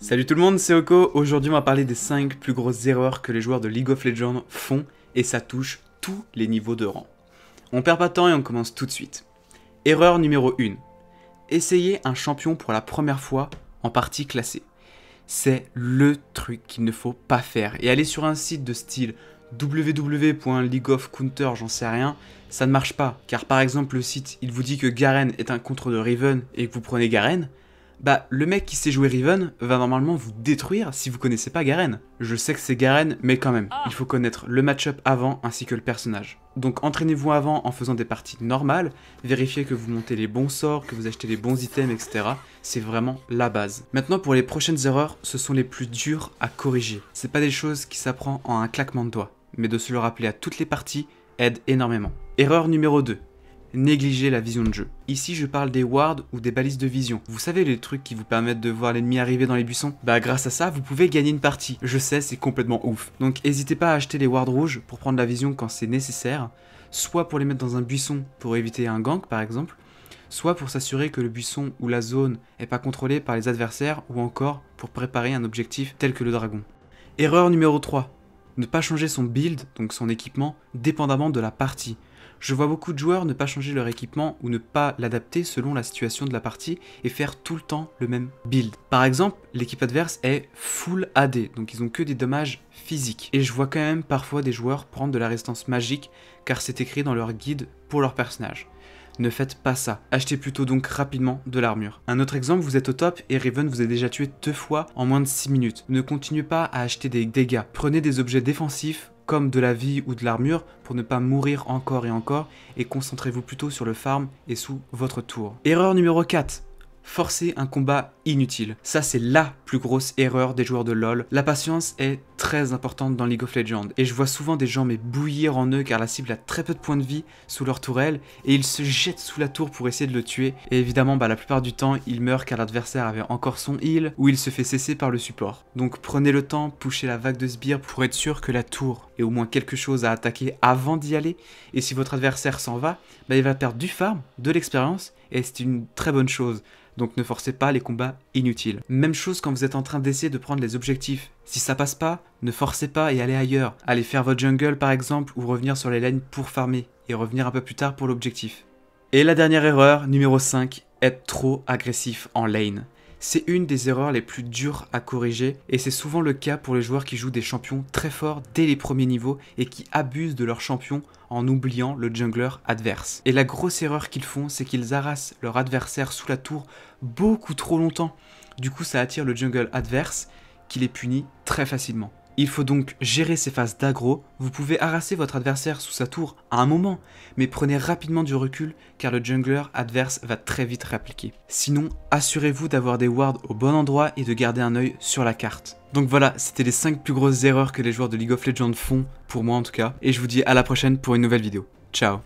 Salut tout le monde, c'est Oko. Aujourd'hui, on va parler des 5 plus grosses erreurs que les joueurs de League of Legends font et ça touche tous les niveaux de rang. On perd pas de temps et on commence tout de suite. Erreur numéro 1. Essayer un champion pour la première fois en partie classée. C'est le truc qu'il ne faut pas faire. Et aller sur un site de style www.leagueofcounter, j'en sais rien, ça ne marche pas. Car par exemple, le site, il vous dit que Garen est un contre de Riven et que vous prenez Garen, bah le mec qui sait jouer Riven va normalement vous détruire si vous connaissez pas Garen. Je sais que c'est Garen, mais quand même, ah. il faut connaître le match-up avant ainsi que le personnage. Donc entraînez-vous avant en faisant des parties normales, vérifiez que vous montez les bons sorts, que vous achetez les bons items, etc. C'est vraiment la base. Maintenant pour les prochaines erreurs, ce sont les plus dures à corriger. C'est pas des choses qui s'apprend en un claquement de doigts, mais de se le rappeler à toutes les parties aide énormément. Erreur numéro 2, négliger la vision de jeu. Ici, je parle des wards ou des balises de vision. Vous savez les trucs qui vous permettent de voir l'ennemi arriver dans les buissons Bah grâce à ça, vous pouvez gagner une partie. Je sais, c'est complètement ouf. Donc n'hésitez pas à acheter les wards rouges pour prendre la vision quand c'est nécessaire, soit pour les mettre dans un buisson pour éviter un gank par exemple, soit pour s'assurer que le buisson ou la zone n'est pas contrôlé par les adversaires ou encore pour préparer un objectif tel que le dragon. Erreur numéro 3. Ne pas changer son build, donc son équipement, dépendamment de la partie. Je vois beaucoup de joueurs ne pas changer leur équipement ou ne pas l'adapter selon la situation de la partie et faire tout le temps le même build. Par exemple, l'équipe adverse est full AD, donc ils ont que des dommages physiques. Et je vois quand même parfois des joueurs prendre de la résistance magique car c'est écrit dans leur guide pour leur personnage. Ne faites pas ça. Achetez plutôt donc rapidement de l'armure. Un autre exemple, vous êtes au top et Raven vous a déjà tué deux fois en moins de 6 minutes. Ne continuez pas à acheter des dégâts. Prenez des objets défensifs comme de la vie ou de l'armure pour ne pas mourir encore et encore et concentrez-vous plutôt sur le farm et sous votre tour. Erreur numéro 4 forcer un combat inutile. Ça c'est LA plus grosse erreur des joueurs de LoL. La patience est très importante dans League of Legends, et je vois souvent des gens mais bouillir en eux car la cible a très peu de points de vie sous leur tourelle, et ils se jettent sous la tour pour essayer de le tuer, et évidemment bah, la plupart du temps ils meurent car l'adversaire avait encore son heal, ou il se fait cesser par le support. Donc prenez le temps, poussez la vague de sbires pour être sûr que la tour est au moins quelque chose à attaquer avant d'y aller, et si votre adversaire s'en va, bah, il va perdre du farm, de l'expérience, et c'est une très bonne chose donc ne forcez pas les combats inutiles. Même chose quand vous êtes en train d'essayer de prendre les objectifs si ça passe pas, ne forcez pas et allez ailleurs. Allez faire votre jungle par exemple ou revenir sur les lanes pour farmer et revenir un peu plus tard pour l'objectif. Et la dernière erreur, numéro 5, être trop agressif en lane. C'est une des erreurs les plus dures à corriger et c'est souvent le cas pour les joueurs qui jouent des champions très forts dès les premiers niveaux et qui abusent de leurs champions en oubliant le jungler adverse. Et la grosse erreur qu'ils font, c'est qu'ils harassent leur adversaire sous la tour beaucoup trop longtemps. Du coup, ça attire le jungle adverse qui les puni très facilement. Il faut donc gérer ces phases d'aggro, vous pouvez harasser votre adversaire sous sa tour à un moment, mais prenez rapidement du recul car le jungler adverse va très vite réappliquer. Sinon, assurez-vous d'avoir des wards au bon endroit et de garder un œil sur la carte. Donc voilà, c'était les 5 plus grosses erreurs que les joueurs de League of Legends font, pour moi en tout cas, et je vous dis à la prochaine pour une nouvelle vidéo. Ciao